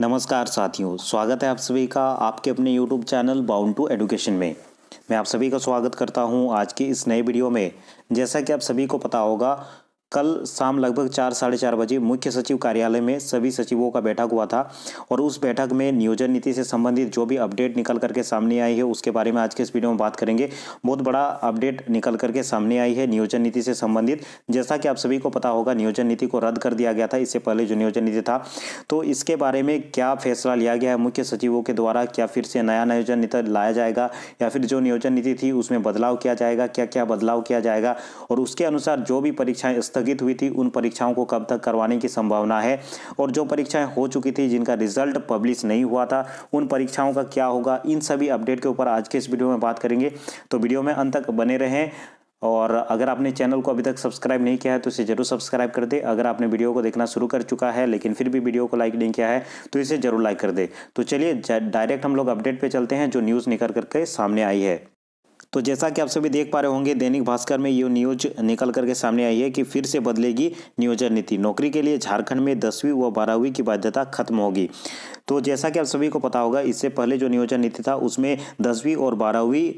नमस्कार साथियों स्वागत है आप सभी का आपके अपने YouTube channel bound to education में मैं आप सभी का स्वागत करता हूं आज के इस नए वीडियो में जैसा कि आप सभी को पता होगा कल शाम लगभग चार साढ़े चार बजे मुख्य सचिव कार्यालय में सभी सचिवों का बैठक हुआ था और उस बैठक में नियोजन नीति से संबंधित जो भी अपडेट निकल करके सामने आई है उसके बारे में आज के इस वीडियो में बात करेंगे बहुत बड़ा अपडेट निकल करके सामने आई है नियोजन नीति से संबंधित जैसा कि आप सभी को पता होगा नियोजन नीति को रद्द कर दिया गया था इससे पहले जो नियोजन नीति था तो इसके बारे में क्या फैसला लिया गया है मुख्य सचिवों के द्वारा क्या फिर से नया नियोजन नीति लाया जाएगा या फिर जो नियोजन नीति थी उसमें बदलाव किया जाएगा क्या क्या बदलाव किया जाएगा और उसके अनुसार जो भी परीक्षाएं स्थगित स्थगित हुई थी उन परीक्षाओं को कब तक करवाने की संभावना है और जो परीक्षाएं हो चुकी थी जिनका रिजल्ट पब्लिश नहीं हुआ था उन परीक्षाओं का क्या होगा इन सभी अपडेट के ऊपर आज के इस वीडियो में बात करेंगे तो वीडियो में अंत तक बने रहें और अगर आपने चैनल को अभी तक सब्सक्राइब नहीं किया है तो इसे जरूर सब्सक्राइब कर दे अगर आपने वीडियो को देखना शुरू कर चुका है लेकिन फिर भी वीडियो को लाइक नहीं किया है तो इसे जरूर लाइक कर दे तो चलिए डायरेक्ट हम लोग अपडेट पे चलते हैं जो न्यूज़ निकल करके सामने आई है तो जैसा कि आप सभी देख पा रहे होंगे दैनिक भास्कर में ये न्यूज निकल करके सामने आई है कि फिर से बदलेगी नियोजन नीति नौकरी के लिए झारखंड में दसवीं व बारहवीं की बाध्यता खत्म होगी तो जैसा कि आप सभी को पता होगा इससे पहले जो नियोजन नीति था उसमें दसवीं और बारहवीं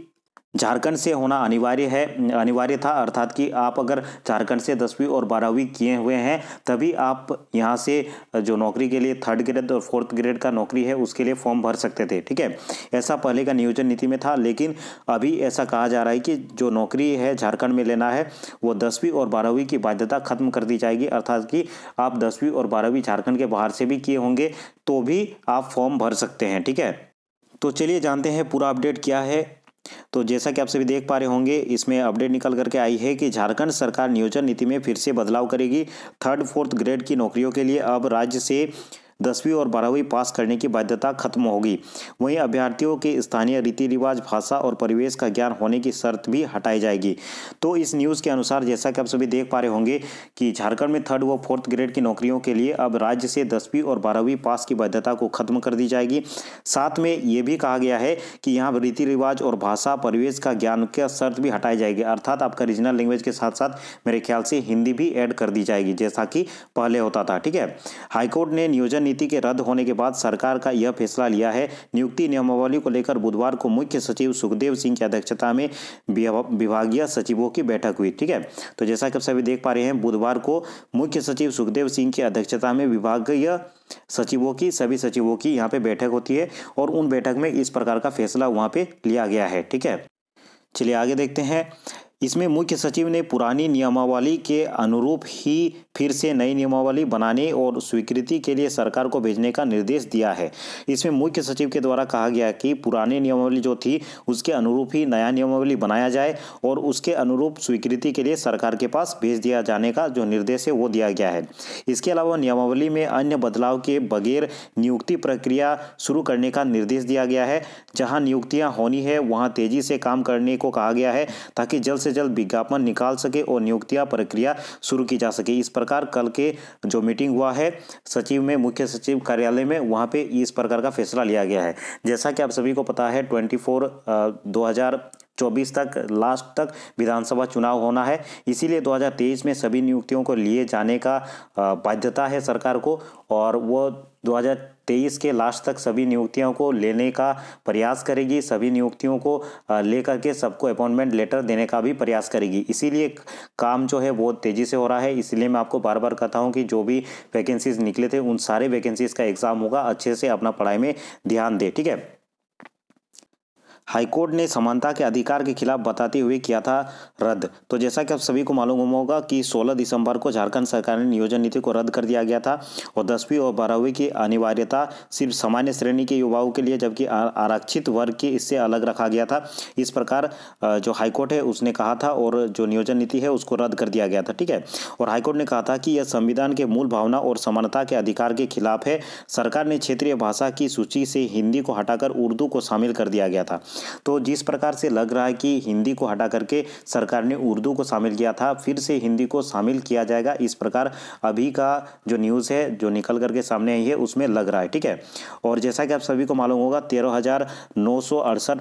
झारखंड से होना अनिवार्य है अनिवार्य था अर्थात कि आप अगर झारखंड से दसवीं और बारहवीं किए हुए हैं तभी आप यहाँ से जो नौकरी के लिए थर्ड ग्रेड और फोर्थ ग्रेड का नौकरी है उसके लिए फॉर्म भर सकते थे ठीक है ऐसा पहले का नियोजन नीति में था लेकिन अभी ऐसा कहा जा रहा है कि जो नौकरी है झारखंड में लेना है वो दसवीं और बारहवीं की बाध्यता खत्म कर दी जाएगी अर्थात कि आप दसवीं और बारहवीं झारखंड के बाहर से भी किए होंगे तो भी आप फॉर्म भर सकते हैं ठीक है तो चलिए जानते हैं पूरा अपडेट क्या है तो जैसा कि आप सभी देख पा रहे होंगे इसमें अपडेट निकल करके आई है कि झारखंड सरकार नियोजन नीति में फिर से बदलाव करेगी थर्ड फोर्थ ग्रेड की नौकरियों के लिए अब राज्य से दसवीं और बारहवीं पास करने की बाध्यता खत्म होगी वहीं अभ्यर्थियों के स्थानीय रीति रिवाज भाषा और परिवेश का ज्ञान होने की शर्त भी हटाई जाएगी तो इस न्यूज़ के अनुसार जैसा कि आप सभी देख पा रहे होंगे कि झारखंड में थर्ड व फोर्थ ग्रेड की नौकरियों के लिए अब राज्य से दसवीं और बारहवीं पास की बाध्यता को खत्म कर दी जाएगी साथ में ये भी कहा गया है कि यहाँ रीति रिवाज और भाषा परिवेश का ज्ञान का शर्त भी हटाई जाएगी अर्थात आपका रीजनल लैंग्वेज के साथ साथ मेरे ख्याल से हिंदी भी ऐड कर दी जाएगी जैसा कि पहले होता था ठीक है हाईकोर्ट ने नियोजन नीति के रद्द होने के बाद सरकार का यह फैसला लिया है नियुक्ति नियमावली को लेकर बुधवार को मुख्य सचिव सुखदेव सिंह की अध्यक्षता में विभागीय सचिवों की बैठक हुई ठीक है तो जैसा कि आप सभी देख पा रहे हैं बुधवार को मुख्य सचिव सुखदेव सिंह की अध्यक्षता में विभागीय सचिवों की सभी सचिवों की यहाँ पे बैठक होती है और उन बैठक में इस प्रकार का फैसला वहाँ पे लिया गया है ठीक है चलिए आगे देखते हैं इसमें मुख्य सचिव ने पुरानी नियमावली के अनुरूप ही फिर से नई नियमावली बनाने और स्वीकृति के लिए सरकार को भेजने का निर्देश दिया है इसमें मुख्य सचिव के द्वारा कहा गया कि पुरानी नियमावली जो थी उसके अनुरूप ही नया नियमावली बनाया जाए और उसके अनुरूप स्वीकृति के लिए सरकार के पास भेज दिया जाने का जो निर्देश है वो दिया गया है इसके अलावा नियमावली में अन्य बदलाव के बगैर नियुक्ति प्रक्रिया शुरू करने का निर्देश दिया गया है जहाँ नियुक्तियाँ होनी है वहाँ तेजी से काम करने को कहा गया है ताकि जल्द से जल्द विज्ञापन निकाल सके और नियुक्तियां प्रक्रिया शुरू की जा सके इस प्रकार कल के जो मीटिंग हुआ है सचिव में मुख्य सचिव कार्यालय में वहां पे इस प्रकार का फैसला लिया गया है जैसा कि आप सभी को पता है ट्वेंटी फोर चौबीस तक लास्ट तक विधानसभा चुनाव होना है इसीलिए 2023 में सभी नियुक्तियों को लिए जाने का बाध्यता है सरकार को और वो तेईस के लास्ट तक सभी नियुक्तियों को लेने का प्रयास करेगी सभी नियुक्तियों को लेकर के सबको अपॉइंटमेंट लेटर देने का भी प्रयास करेगी इसीलिए काम जो है बहुत तेज़ी से हो रहा है इसलिए मैं आपको बार बार कहता हूँ कि जो भी वैकेंसीज निकले थे उन सारे वैकेंसीज का एग्ज़ाम होगा अच्छे से अपना पढ़ाई में ध्यान दे ठीक है हाईकोर्ट ने समानता के अधिकार के खिलाफ बताते हुए किया था रद्द तो जैसा कि आप सभी को मालूम होगा कि 16 दिसंबर को झारखंड सरकार ने नियोजन नीति को रद्द कर दिया गया था और दसवीं और बारहवीं की अनिवार्यता सिर्फ सामान्य श्रेणी के युवाओं के लिए जबकि आरक्षित वर्ग के इससे अलग रखा गया था इस प्रकार जो हाईकोर्ट है उसने कहा था और जो नियोजन नीति है उसको रद्द कर दिया गया था ठीक है और हाईकोर्ट ने कहा था कि यह संविधान के मूल भावना और समानता के अधिकार के खिलाफ है सरकार ने क्षेत्रीय भाषा की सूची से हिंदी को हटाकर उर्दू को शामिल कर दिया गया था तो जिस प्रकार से लग रहा है कि हिंदी को हटा करके सरकार ने उर्दू को शामिल किया था फिर से हिंदी को शामिल किया जाएगा इस प्रकार अभी का जो न्यूज़ है जो निकल करके सामने आई है उसमें लग रहा है ठीक है और जैसा कि आप सभी को मालूम होगा तेरह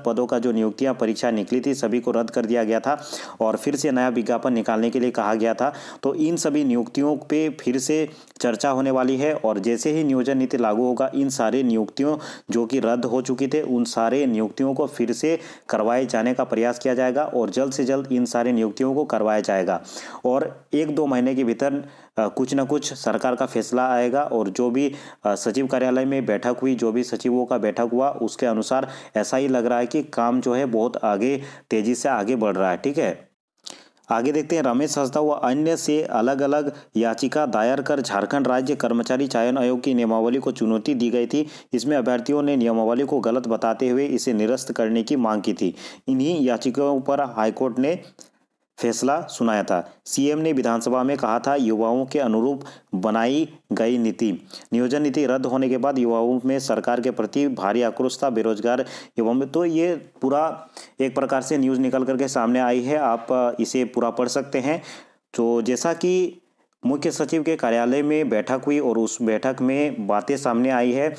पदों का जो नियुक्तियाँ परीक्षा निकली थी सभी को रद्द कर दिया गया था और फिर से नया विज्ञापन निकालने के लिए कहा गया था तो इन सभी नियुक्तियों पर फिर से चर्चा होने वाली है और जैसे ही नियोजन नीति लागू होगा इन सारे नियुक्तियों जो कि रद्द हो चुकी थे उन सारे नियुक्तियों को फिर फिर से करवाए जाने का प्रयास किया जाएगा और जल्द से जल्द इन सारी नियुक्तियों को करवाया जाएगा और एक दो महीने के भीतर कुछ ना कुछ सरकार का फैसला आएगा और जो भी सचिव कार्यालय में बैठक हुई जो भी सचिवों का बैठक हुआ उसके अनुसार ऐसा ही लग रहा है कि काम जो है बहुत आगे तेज़ी से आगे बढ़ रहा है ठीक है आगे देखते हैं रमेश हंसदा व अन्य से अलग अलग याचिका दायर कर झारखंड राज्य कर्मचारी चयन आयोग की नियमावली को चुनौती दी गई थी इसमें अभ्यर्थियों ने नियमावली को गलत बताते हुए इसे निरस्त करने की मांग की थी इन्हीं याचिकाओं पर हाईकोर्ट ने फैसला सुनाया था सीएम ने विधानसभा में कहा था युवाओं के अनुरूप बनाई गई नीति नियोजन नीति रद्द होने के बाद युवाओं में सरकार के प्रति भारी आक्रोश था बेरोजगार युवाओं में तो ये पूरा एक प्रकार से न्यूज़ निकल करके सामने आई है आप इसे पूरा पढ़ सकते हैं तो जैसा कि मुख्य सचिव के कार्यालय में बैठक हुई और उस बैठक में बातें सामने आई है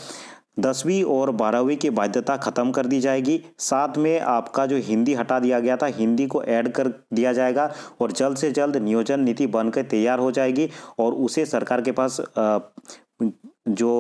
दसवीं और बारहवीं की बाध्यता ख़त्म कर दी जाएगी साथ में आपका जो हिंदी हटा दिया गया था हिंदी को ऐड कर दिया जाएगा और जल्द से जल्द नियोजन नीति बनकर तैयार हो जाएगी और उसे सरकार के पास जो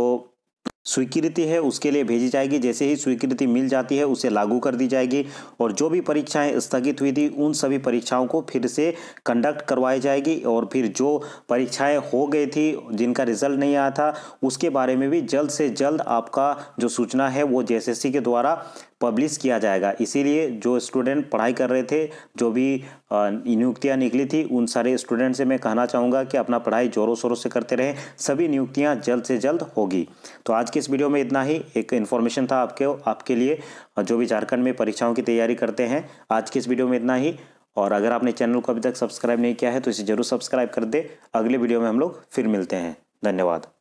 स्वीकृति है उसके लिए भेजी जाएगी जैसे ही स्वीकृति मिल जाती है उसे लागू कर दी जाएगी और जो भी परीक्षाएं स्थगित हुई थी उन सभी परीक्षाओं को फिर से कंडक्ट करवाई जाएगी और फिर जो परीक्षाएं हो गई थी जिनका रिजल्ट नहीं आया था उसके बारे में भी जल्द से जल्द आपका जो सूचना है वो जे के द्वारा पब्लिश किया जाएगा इसीलिए जो स्टूडेंट पढ़ाई कर रहे थे जो भी नियुक्तियां निकली थी उन सारे स्टूडेंट से मैं कहना चाहूँगा कि अपना पढ़ाई ज़ोरों शोरों से करते रहें सभी नियुक्तियाँ जल्द से जल्द होगी तो आज के इस वीडियो में इतना ही एक इन्फॉर्मेशन था आपके आपके लिए जो भी झारखंड में परीक्षाओं की तैयारी करते हैं आज के इस वीडियो में इतना ही और अगर आपने चैनल को अभी तक सब्सक्राइब नहीं किया है तो इसे ज़रूर सब्सक्राइब कर दे अगले वीडियो में हम लोग फिर मिलते हैं धन्यवाद